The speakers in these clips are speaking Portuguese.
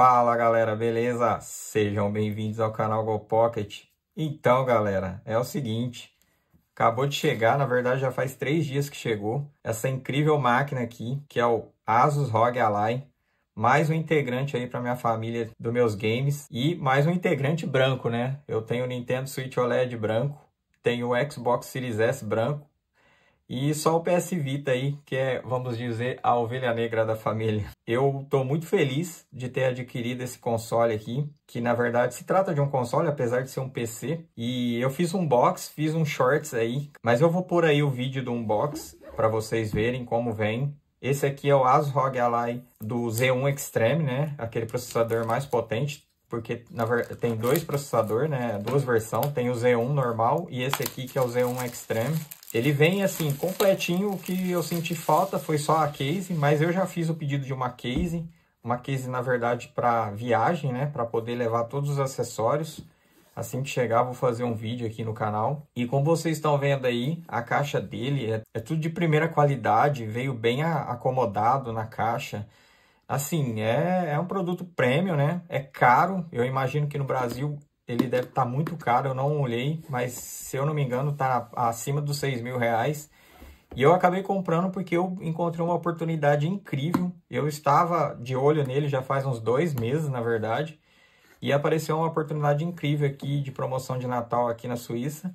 Fala galera, beleza? Sejam bem-vindos ao canal Go Pocket. Então, galera, é o seguinte: acabou de chegar, na verdade já faz três dias que chegou, essa incrível máquina aqui, que é o Asus ROG Ally, mais um integrante aí para minha família dos meus games e mais um integrante branco, né? Eu tenho o Nintendo Switch OLED branco, tenho o Xbox Series S branco e só o PS Vita aí, que é, vamos dizer, a ovelha negra da família. Eu estou muito feliz de ter adquirido esse console aqui, que na verdade se trata de um console, apesar de ser um PC. E eu fiz um box, fiz um shorts aí, mas eu vou pôr aí o vídeo do unbox para vocês verem como vem. Esse aqui é o ASRock Ally do Z1 Extreme, né? Aquele processador mais potente, porque na ver... tem dois processadores, né? Duas versões, tem o Z1 normal e esse aqui que é o Z1 Extreme. Ele vem assim, completinho, o que eu senti falta foi só a case, mas eu já fiz o pedido de uma case, uma case na verdade para viagem, né? Para poder levar todos os acessórios. Assim que chegar, vou fazer um vídeo aqui no canal. E como vocês estão vendo aí, a caixa dele é, é tudo de primeira qualidade, veio bem acomodado na caixa. Assim, é, é um produto premium, né? É caro. Eu imagino que no Brasil ele deve estar tá muito caro. Eu não olhei, mas se eu não me engano, está acima dos 6 mil reais. E eu acabei comprando porque eu encontrei uma oportunidade incrível. Eu estava de olho nele já faz uns dois meses, na verdade. E apareceu uma oportunidade incrível aqui de promoção de Natal aqui na Suíça.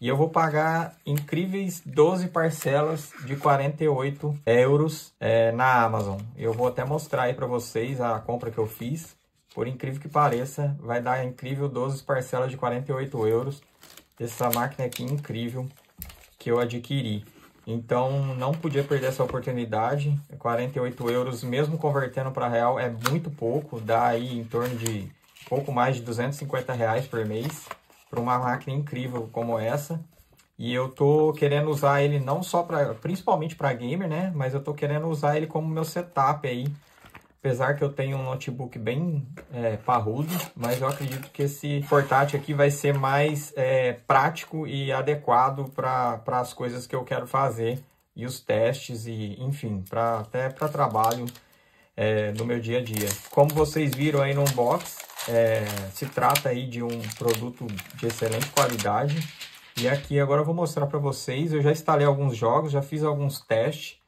E eu vou pagar incríveis 12 parcelas de 48 euros é, na Amazon. Eu vou até mostrar aí para vocês a compra que eu fiz. Por incrível que pareça, vai dar incrível 12 parcelas de 48 euros. Essa máquina aqui é incrível que eu adquiri. Então, não podia perder essa oportunidade. 48 euros, mesmo convertendo para real, é muito pouco. Dá aí em torno de pouco mais de 250 reais por mês para uma máquina incrível como essa. E eu tô querendo usar ele não só para, principalmente para gamer, né? Mas eu tô querendo usar ele como meu setup aí. Apesar que eu tenho um notebook bem é, parrudo, mas eu acredito que esse portátil aqui vai ser mais é, prático e adequado para as coisas que eu quero fazer e os testes e enfim, pra, até para trabalho é, no meu dia a dia. Como vocês viram aí no unboxing, é, se trata aí de um produto de excelente qualidade. E aqui agora eu vou mostrar para vocês, eu já instalei alguns jogos, já fiz alguns testes,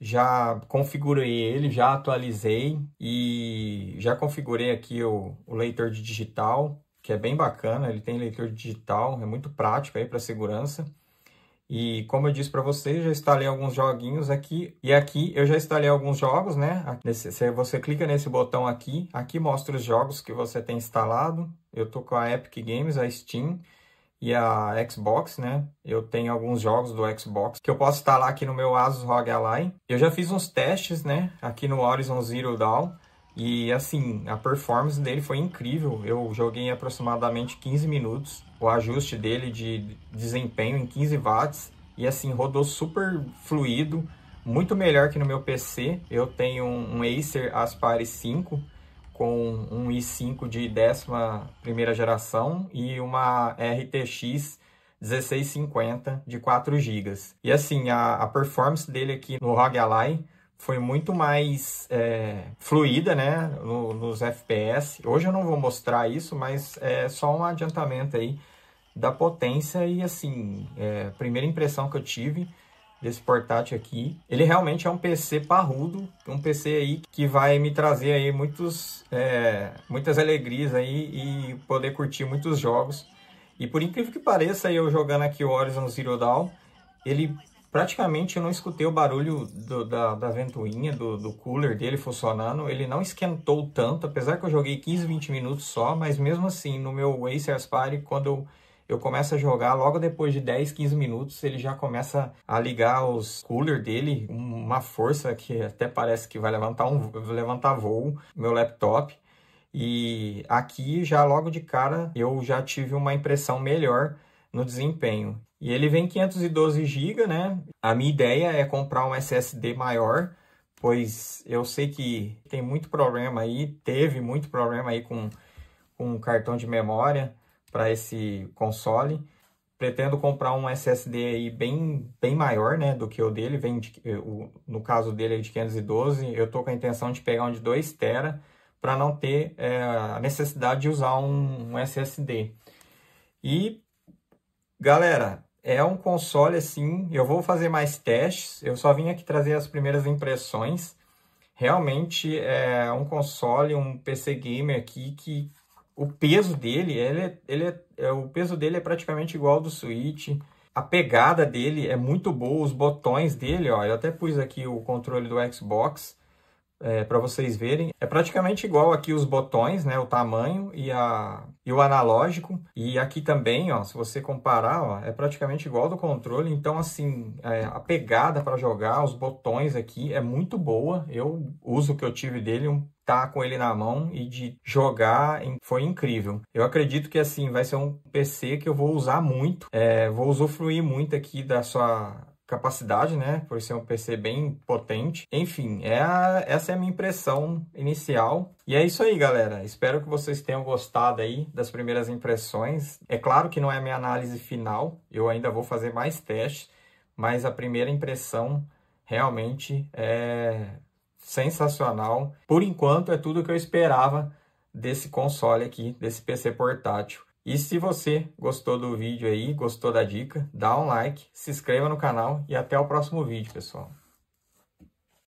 já configurei ele, já atualizei e já configurei aqui o, o leitor de digital, que é bem bacana, ele tem leitor digital, é muito prático aí para segurança. E como eu disse para vocês, já instalei alguns joguinhos aqui. E aqui eu já instalei alguns jogos, né? Se você clica nesse botão aqui. Aqui mostra os jogos que você tem instalado. Eu tô com a Epic Games, a Steam e a Xbox, né? Eu tenho alguns jogos do Xbox que eu posso instalar aqui no meu Asus ROG Ally. Eu já fiz uns testes, né? Aqui no Horizon Zero Dawn. E assim, a performance dele foi incrível. Eu joguei aproximadamente 15 minutos. O ajuste dele de desempenho em 15 watts. E assim, rodou super fluido. Muito melhor que no meu PC. Eu tenho um Acer Aspire 5 com um i5 de 11 geração e uma RTX 1650 de 4 GB. E assim, a, a performance dele aqui no ROG Ally foi muito mais é, fluida, né, no, nos FPS. Hoje eu não vou mostrar isso, mas é só um adiantamento aí da potência e assim, é, primeira impressão que eu tive desse portátil aqui, ele realmente é um PC parrudo, um PC aí que vai me trazer aí muitos, é, muitas alegrias aí e poder curtir muitos jogos. E por incrível que pareça, eu jogando aqui o Horizon Zero Dawn, ele praticamente eu não escutei o barulho do, da, da, ventoinha, do, do, cooler dele funcionando. Ele não esquentou tanto, apesar que eu joguei 15, 20 minutos só, mas mesmo assim, no meu Acer Aspire, quando eu, eu começo a jogar, logo depois de 10, 15 minutos, ele já começa a ligar os cooler dele, uma força que até parece que vai levantar, um, levantar voo, meu laptop. E aqui, já logo de cara, eu já tive uma impressão melhor no desempenho. E ele vem 512 GB, né? A minha ideia é comprar um SSD maior, pois eu sei que tem muito problema aí, teve muito problema aí com, com cartão de memória para esse console. Pretendo comprar um SSD aí bem, bem maior, né, do que o dele, vem de, o, no caso dele é de 512, eu tô com a intenção de pegar um de 2 tera para não ter é, a necessidade de usar um, um SSD. E, galera, é um console assim, eu vou fazer mais testes, eu só vim aqui trazer as primeiras impressões. Realmente é um console, um PC gamer aqui que o peso dele, ele, é, ele é, é, o peso dele é praticamente igual ao do Switch. A pegada dele é muito boa, os botões dele, ó, eu até pus aqui o controle do Xbox é, para vocês verem. É praticamente igual aqui os botões, né, o tamanho e, a, e o analógico. E aqui também, ó, se você comparar, ó, é praticamente igual do controle. Então, assim, é, a pegada para jogar, os botões aqui é muito boa. Eu uso o que eu tive dele, um tá com ele na mão e de jogar foi incrível. Eu acredito que assim vai ser um PC que eu vou usar muito, é, vou usufruir muito aqui da sua capacidade, né? Por ser um PC bem potente. Enfim, é a, essa é a minha impressão inicial. E é isso aí, galera. Espero que vocês tenham gostado aí das primeiras impressões. É claro que não é a minha análise final, eu ainda vou fazer mais testes, mas a primeira impressão realmente é sensacional. Por enquanto é tudo que eu esperava desse console aqui, desse PC portátil. E se você gostou do vídeo aí, gostou da dica, dá um like, se inscreva no canal e até o próximo vídeo, pessoal.